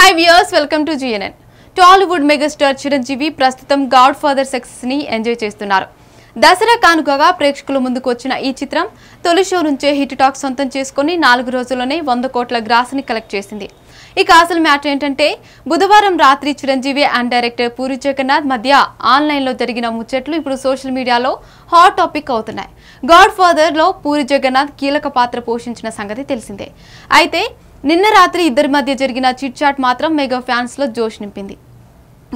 high viewers welcome to GNN Tollywood megastar Chiranjeevi ప్రస్తుతం God father ని enjoy చేస్తున్నారు దసరా కానుకగా ప్రేక్షకుల ముందుకు వచ్చిన ఈ చిత్రం తొలి షో నుంచే హిట్ టాక్ సొంతం చేసుకుని నాలుగు రోజుల్లోనే వంద కోట్ల గ్రాస్ని కలెక్ట్ చేసింది ఇక అసలు మ్యాటర్ ఏంటంటే బుధవారం రాత్రి చిరంజీవి అండ్ డైరెక్టర్ పూరి జగన్నాథ్ మధ్య ఆన్లైన్లో జరిగిన ముచ్చట్లు ఇప్పుడు సోషల్ మీడియాలో హాట్ టాపిక్ అవుతున్నాయి గాడ్ లో పూరి జగన్నాథ్ కీలక పాత్ర పోషించిన సంగతి తెలిసిందే అయితే నిన్న రాత్రి ఇద్దరి మధ్య జరిగిన చిట్చాట్ మాత్రం మెగా ఫ్యాన్స్లో జోష్ నింపింది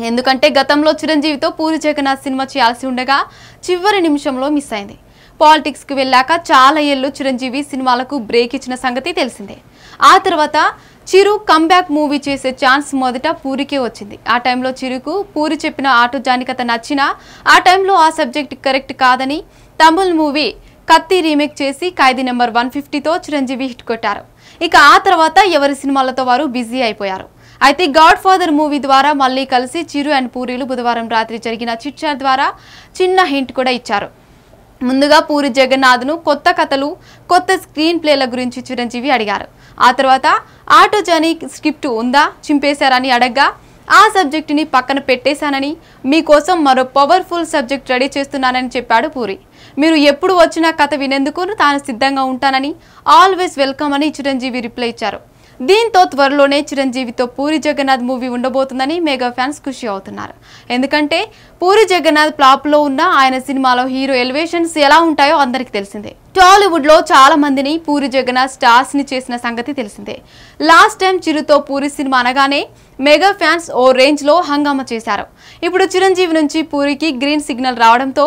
ఎందుకంటే గతంలో చిరంజీవితో పూరి జగన్నాథ్ సినిమా చేయాల్సి ఉండగా చివరి నిమిషంలో మిస్ అయింది పాలిటిక్స్కి వెళ్ళాక చాలా ఏళ్ళు చిరంజీవి సినిమాలకు బ్రేక్ ఇచ్చిన సంగతి తెలిసిందే ఆ తర్వాత చిరు కంబ్యాక్ మూవీ చేసే ఛాన్స్ మొదట పూరికే వచ్చింది ఆ టైంలో చిరుకు పూరి చెప్పిన ఆటో జానికత నచ్చినా ఆ టైంలో ఆ సబ్జెక్ట్ కరెక్ట్ కాదని తమిళ్ మూవీ కత్తి రీమేక్ చేసి ఖైదీ నెంబర్ వన్ ఫిఫ్టీతో చిరంజీవి హిట్ కొట్టారు ఇక ఆ తర్వాత ఎవరి సినిమాలతో వారు బిజీ అయిపోయారు అయితే గాడ్ ఫాదర్ మూవీ ద్వారా మళ్ళీ కలిసి చిరు అండ్ పూరీలు బుధవారం రాత్రి జరిగిన చిట్చాట్ ద్వారా చిన్న హింట్ కూడా ఇచ్చారు ముందుగా పూరి జగన్నాథ్ను కొత్త కథలు కొత్త స్క్రీన్ ప్లేల గురించి చిరంజీవి అడిగారు ఆ తర్వాత ఆటో జర్నీ స్క్రిప్ట్ ఉందా చింపేశారని అడగ్గా ఆ సబ్జెక్టుని పక్కన పెట్టేశానని మీకోసం మరో పవర్ఫుల్ సబ్జెక్ట్ రెడీ చేస్తున్నానని చెప్పాడు పూరి మీరు ఎప్పుడు వచ్చినా కథ వినేందుకు తాను సిద్ధంగా ఉంటానని ఆల్వేస్ వెల్కమ్ అని చిరంజీవి రిప్లై ఇచ్చారు దీంతో త్వరలోనే చిరంజీవితో పూరి జగన్నాథ్ మూవీ ఉండబోతుందని మెగా ఫ్యాన్స్ ఖుషి అవుతున్నారు ఎందుకంటే పూరి జగన్నాథ్ ప్లాప్లో ఉన్న ఆయన సినిమాలో హీరో ఎలివేషన్స్ ఎలా ఉంటాయో అందరికీ తెలిసిందే టాలీవుడ్ లో చాలా మందిని పూరి జగన్నాథ్ స్టార్స్ ని చేసిన సంగతి తెలిసిందే లాస్ట్ టైం చిరుతో పూరి సినిమా అనగానే మెగా ఫ్యాన్స్ ఓ రేంజ్ లో హంగామా చేశారు ఇప్పుడు చిరంజీవి నుంచి పూరికి గ్రీన్ సిగ్నల్ రావడంతో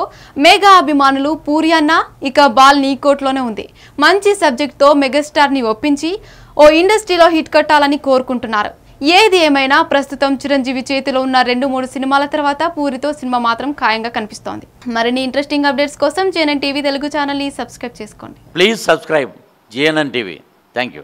మెగా అభిమానులు పూరి అన్న ఇక బాల్ నీ కోట్లోనే ఉంది మంచి తో మెగాస్టార్ ని ఒప్పించి ఓ ఇండస్ట్రీలో హిట్ కట్టాలని కోరుకుంటున్నారు ఏది ఏమైనా ప్రస్తుతం చిరంజీవి చేతిలో ఉన్న రెండు మూడు సినిమాల తర్వాత పూరితో సినిమా మాత్రం ఖాయంగా కనిపిస్తోంది మరిన్ని ఇంట్రెస్టింగ్ అప్డేట్స్ కోసం జేఎన్ఎన్ టీవీ తెలుగు ఛానల్ని సబ్స్క్రైబ్ చేసుకోండి please subscribe JNN TV thank